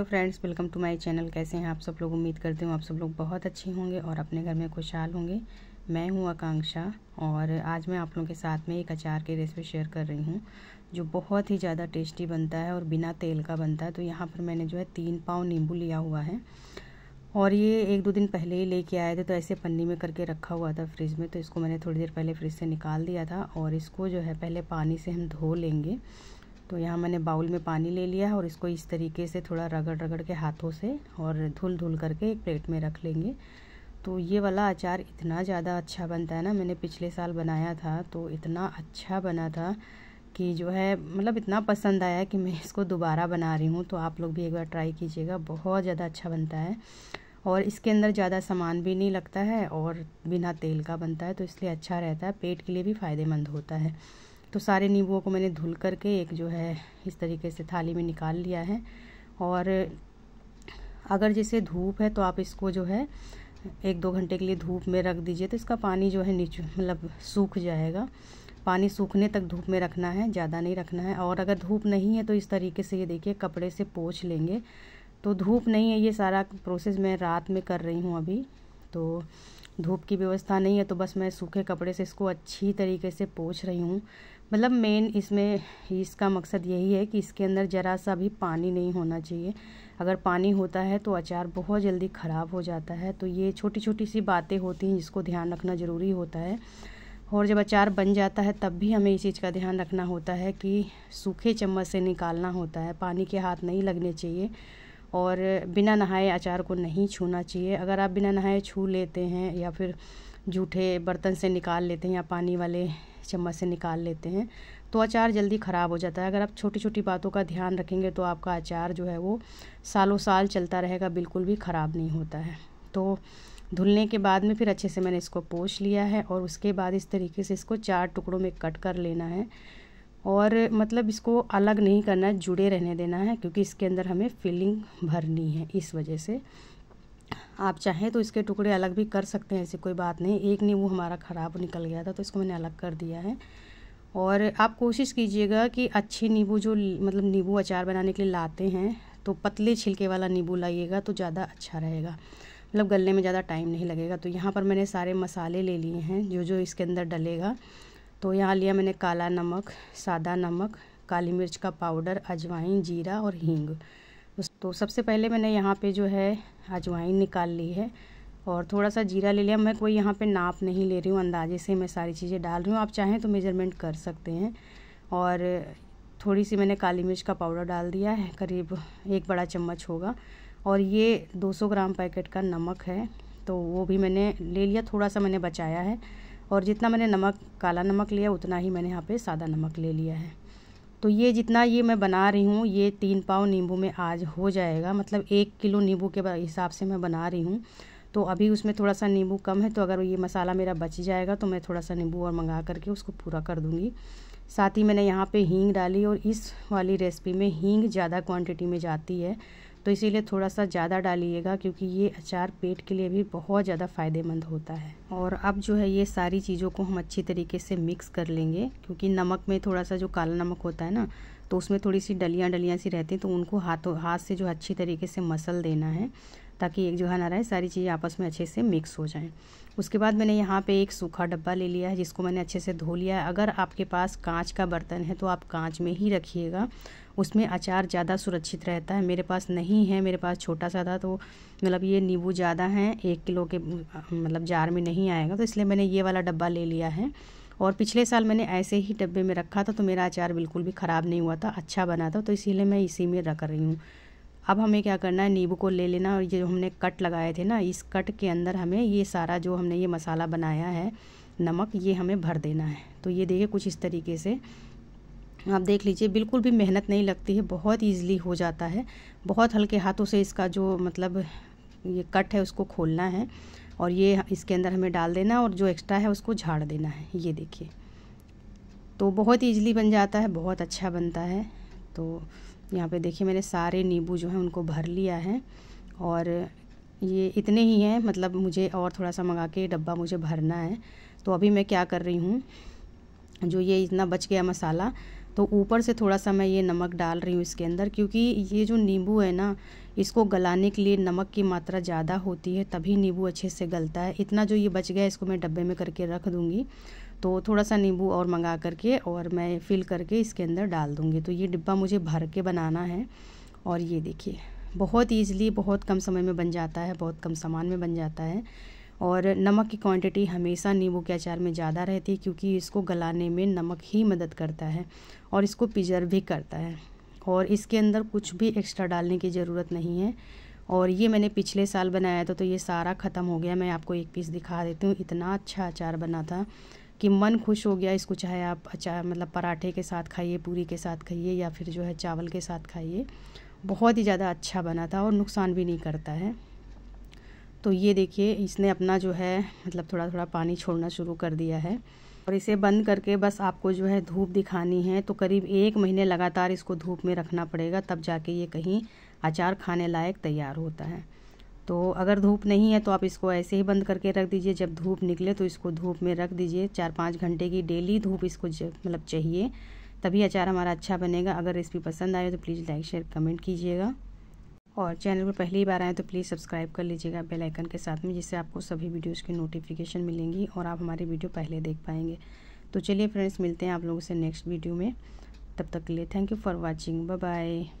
hello friends welcome to my channel कैसे हैं आप सब लोग उम्मीद करती हूँ आप सब लोग बहुत अच्छे होंगे और अपने घर में खुशहाल होंगे मैं हूँ आकांक्षा और आज मैं आप लोगों के साथ में एक अचार की रेसिपी शेयर कर रही हूँ जो बहुत ही ज़्यादा टेस्टी बनता है और बिना तेल का बनता है तो यहाँ पर मैंने जो है तीन पाव नींबू लिया हुआ है और ये एक दो दिन पहले ही लेके आए थे तो ऐसे पन्नी में करके रखा हुआ था फ्रिज में तो इसको मैंने थोड़ी देर पहले फ्रिज से निकाल दिया था और इसको जो है पहले पानी से हम धो लेंगे तो यहाँ मैंने बाउल में पानी ले लिया है और इसको इस तरीके से थोड़ा रगड़ रगड़ के हाथों से और धुल धुल करके एक प्लेट में रख लेंगे तो ये वाला अचार इतना ज़्यादा अच्छा बनता है ना मैंने पिछले साल बनाया था तो इतना अच्छा बना था कि जो है मतलब इतना पसंद आया कि मैं इसको दोबारा बना रही हूँ तो आप लोग भी एक बार ट्राई कीजिएगा बहुत ज़्यादा अच्छा बनता है और इसके अंदर ज़्यादा सामान भी नहीं लगता है और बिना तेल का बनता है तो इसलिए अच्छा रहता है पेट के लिए भी फ़ायदेमंद होता है तो सारे नींबुओं को मैंने धुल करके एक जो है इस तरीके से थाली में निकाल लिया है और अगर जैसे धूप है तो आप इसको जो है एक दो घंटे के लिए धूप में रख दीजिए तो इसका पानी जो है नीचे मतलब सूख जाएगा पानी सूखने तक धूप में रखना है ज़्यादा नहीं रखना है और अगर धूप नहीं है तो इस तरीके से ये देखिए कपड़े से पोछ लेंगे तो धूप नहीं है ये सारा प्रोसेस मैं रात में कर रही हूँ अभी तो धूप की व्यवस्था नहीं है तो बस मैं सूखे कपड़े से इसको अच्छी तरीके से पोछ रही हूँ मतलब मेन इसमें इसका मकसद यही है कि इसके अंदर ज़रा सा भी पानी नहीं होना चाहिए अगर पानी होता है तो अचार बहुत जल्दी ख़राब हो जाता है तो ये छोटी छोटी सी बातें होती हैं जिसको ध्यान रखना ज़रूरी होता है और जब अचार बन जाता है तब भी हमें इस चीज़ का ध्यान रखना होता है कि सूखे चम्मच से निकालना होता है पानी के हाथ नहीं लगने चाहिए और बिना नहाए अचार को नहीं छूना चाहिए अगर आप बिना नहाए छू लेते हैं या फिर जूठे बर्तन से निकाल लेते हैं या पानी वाले चम्मच से निकाल लेते हैं तो अचार जल्दी ख़राब हो जाता है अगर आप छोटी छोटी बातों का ध्यान रखेंगे तो आपका अचार जो है वो सालों साल चलता रहेगा बिल्कुल भी ख़राब नहीं होता है तो धुलने के बाद में फिर अच्छे से मैंने इसको पोछ लिया है और उसके बाद इस तरीके से इसको चार टुकड़ों में कट कर लेना है और मतलब इसको अलग नहीं करना है जुड़े रहने देना है क्योंकि इसके अंदर हमें फीलिंग भरनी है इस वजह से आप चाहें तो इसके टुकड़े अलग भी कर सकते हैं ऐसी कोई बात नहीं एक नींबू हमारा ख़राब निकल गया था तो इसको मैंने अलग कर दिया है और आप कोशिश कीजिएगा कि अच्छे नींबू जो मतलब नींबू अचार बनाने के लिए लाते हैं तो पतले छिलके वाला नींबू लाइएगा तो ज़्यादा अच्छा रहेगा मतलब गलने में ज़्यादा टाइम नहीं लगेगा तो यहाँ पर मैंने सारे मसाले ले लिए हैं जो जो इसके अंदर डलेगा तो यहाँ लिया मैंने काला नमक सादा नमक काली मिर्च का पाउडर अजवाइन जीरा और हींग तो सबसे पहले मैंने यहाँ पे जो है अजवाइन निकाल ली है और थोड़ा सा जीरा ले लिया मैं कोई यहाँ पे नाप नहीं ले रही हूँ अंदाजे से मैं सारी चीज़ें डाल रही हूँ आप चाहें तो मेजरमेंट कर सकते हैं और थोड़ी सी मैंने काली मिर्च का पाउडर डाल दिया है करीब एक बड़ा चम्मच होगा और ये 200 ग्राम पैकेट का नमक है तो वो भी मैंने ले लिया थोड़ा सा मैंने बचाया है और जितना मैंने नमक काला नमक लिया उतना ही मैंने यहाँ पे सादा नमक ले लिया है तो ये जितना ये मैं बना रही हूँ ये तीन पाव नींबू में आज हो जाएगा मतलब एक किलो नींबू के हिसाब से मैं बना रही हूँ तो अभी उसमें थोड़ा सा नींबू कम है तो अगर ये मसाला मेरा बच जाएगा तो मैं थोड़ा सा नींबू और मंगा करके उसको पूरा कर दूँगी साथ ही मैंने यहाँ पे हींग डाली और इस वाली रेसिपी में हींग ज़्यादा क्वांटिटी में जाती है तो इसीलिए थोड़ा सा ज़्यादा डालिएगा क्योंकि ये अचार पेट के लिए भी बहुत ज़्यादा फ़ायदेमंद होता है और अब जो है ये सारी चीज़ों को हम अच्छी तरीके से मिक्स कर लेंगे क्योंकि नमक में थोड़ा सा जो काला नमक होता है ना तो उसमें थोड़ी सी डलियाँ डलियाँ सी रहती हैं तो उनको हाथों हाथ से जो अच्छी तरीके से मसल देना है ताकि एक जो है ना रहे सारी चीज़ें आपस में अच्छे से मिक्स हो जाएं उसके बाद मैंने यहाँ पे एक सूखा डब्बा ले लिया है जिसको मैंने अच्छे से धो लिया है अगर आपके पास कांच का बर्तन है तो आप कांच में ही रखिएगा उसमें अचार ज़्यादा सुरक्षित रहता है मेरे पास नहीं है मेरे पास छोटा सा था तो मतलब ये नींबू ज़्यादा हैं एक किलो के मतलब जार में नहीं आएगा तो इसलिए मैंने ये वाला डब्बा ले लिया है और पिछले साल मैंने ऐसे ही डब्बे में रखा था तो मेरा अचार बिल्कुल भी ख़राब नहीं हुआ था अच्छा बना था तो इसीलिए मैं इसी में रख रही हूँ अब हमें क्या करना है नींबू को ले लेना और ये जो हमने कट लगाए थे ना इस कट के अंदर हमें ये सारा जो हमने ये मसाला बनाया है नमक ये हमें भर देना है तो ये देखिए कुछ इस तरीके से आप देख लीजिए बिल्कुल भी मेहनत नहीं लगती है बहुत ईजिली हो जाता है बहुत हल्के हाथों से इसका जो मतलब ये कट है उसको खोलना है और ये इसके अंदर हमें डाल देना और जो एक्स्ट्रा है उसको झाड़ देना है ये देखिए तो बहुत ईजिली बन जाता है बहुत अच्छा बनता है तो यहाँ पे देखिए मैंने सारे नींबू जो है उनको भर लिया है और ये इतने ही हैं मतलब मुझे और थोड़ा सा मंगा के डब्बा मुझे भरना है तो अभी मैं क्या कर रही हूँ जो ये इतना बच गया मसाला तो ऊपर से थोड़ा सा मैं ये नमक डाल रही हूँ इसके अंदर क्योंकि ये जो नींबू है ना इसको गलाने के लिए नमक की मात्रा ज़्यादा होती है तभी नींबू अच्छे से गलता है इतना जो ये बच गया इसको मैं डब्बे में करके रख दूँगी तो थोड़ा सा नींबू और मंगा करके और मैं फिल करके इसके अंदर डाल दूँगी तो ये डिब्बा मुझे भर के बनाना है और ये देखिए बहुत ईज़िली बहुत कम समय में बन जाता है बहुत कम सामान में बन जाता है और नमक की क्वांटिटी हमेशा नींबू के अचार में ज़्यादा रहती है क्योंकि इसको गलाने में नमक ही मदद करता है और इसको पिजर भी करता है और इसके अंदर कुछ भी एक्स्ट्रा डालने की ज़रूरत नहीं है और ये मैंने पिछले साल बनाया था तो ये सारा ख़त्म हो गया मैं आपको एक पीस दिखा देती हूँ इतना अच्छा अचार बना था कि मन खुश हो गया इसको चाहे आप अचार मतलब पराठे के साथ खाइए पूरी के साथ खाइए या फिर जो है चावल के साथ खाइए बहुत ही ज़्यादा अच्छा बना था और नुकसान भी नहीं करता है तो ये देखिए इसने अपना जो है मतलब थोड़ा थोड़ा पानी छोड़ना शुरू कर दिया है और इसे बंद करके बस आपको जो है धूप दिखानी है तो करीब एक महीने लगातार इसको धूप में रखना पड़ेगा तब जाके ये कहीं अचार खाने लायक तैयार होता है तो अगर धूप नहीं है तो आप इसको ऐसे ही बंद करके रख दीजिए जब धूप निकले तो इसको धूप में रख दीजिए चार पाँच घंटे की डेली धूप इसको मतलब चाहिए तभी अचार हमारा अच्छा बनेगा अगर रेसिपी पसंद आए तो प्लीज़ लाइक शेयर कमेंट कीजिएगा और चैनल पर पहली बार आए तो प्लीज़ सब्सक्राइब कर लीजिएगा बेल आइकन के साथ में जिससे आपको सभी वीडियोस की नोटिफिकेशन मिलेंगी और आप हमारी वीडियो पहले देख पाएंगे तो चलिए फ्रेंड्स मिलते हैं आप लोगों से नेक्स्ट वीडियो में तब तक के लिए thank you for watching bye